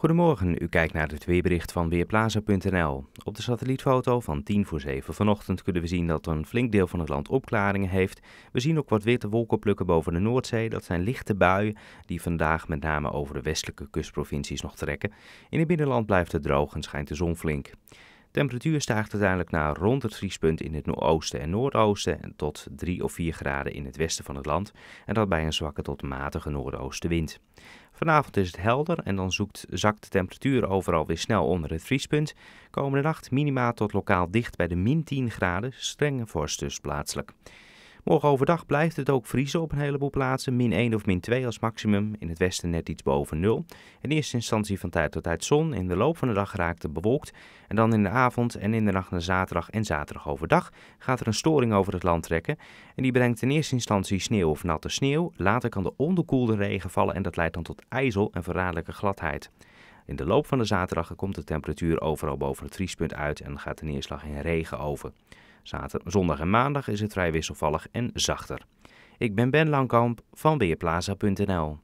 Goedemorgen, u kijkt naar het weerbericht van Weerplaza.nl. Op de satellietfoto van 10 voor 7 vanochtend kunnen we zien dat een flink deel van het land opklaringen heeft. We zien ook wat witte wolkenplukken boven de Noordzee. Dat zijn lichte buien die vandaag met name over de westelijke kustprovincies nog trekken. In het binnenland blijft het droog en schijnt de zon flink temperatuur stijgt uiteindelijk naar rond het vriespunt in het noordoosten en noordoosten en tot 3 of 4 graden in het westen van het land en dat bij een zwakke tot matige noordoostenwind. Vanavond is het helder en dan zoekt, zakt de temperatuur overal weer snel onder het vriespunt. Komende nacht minima tot lokaal dicht bij de min 10 graden, strenge vorst dus plaatselijk. Morgen overdag blijft het ook vriezen op een heleboel plaatsen. Min 1 of min 2 als maximum. In het westen net iets boven 0. In eerste instantie van tijd tot tijd zon. In de loop van de dag raakt het bewolkt. En dan in de avond en in de nacht naar zaterdag en zaterdag overdag gaat er een storing over het land trekken. En die brengt in eerste instantie sneeuw of natte sneeuw. Later kan de onderkoelde regen vallen en dat leidt dan tot ijzel en verraderlijke gladheid. In de loop van de zaterdag komt de temperatuur overal boven het vriespunt uit en gaat de neerslag in regen over. Zaterdag zondag en maandag is het vrij wisselvallig en zachter. Ik ben Ben Langkamp van Weerplaza.nl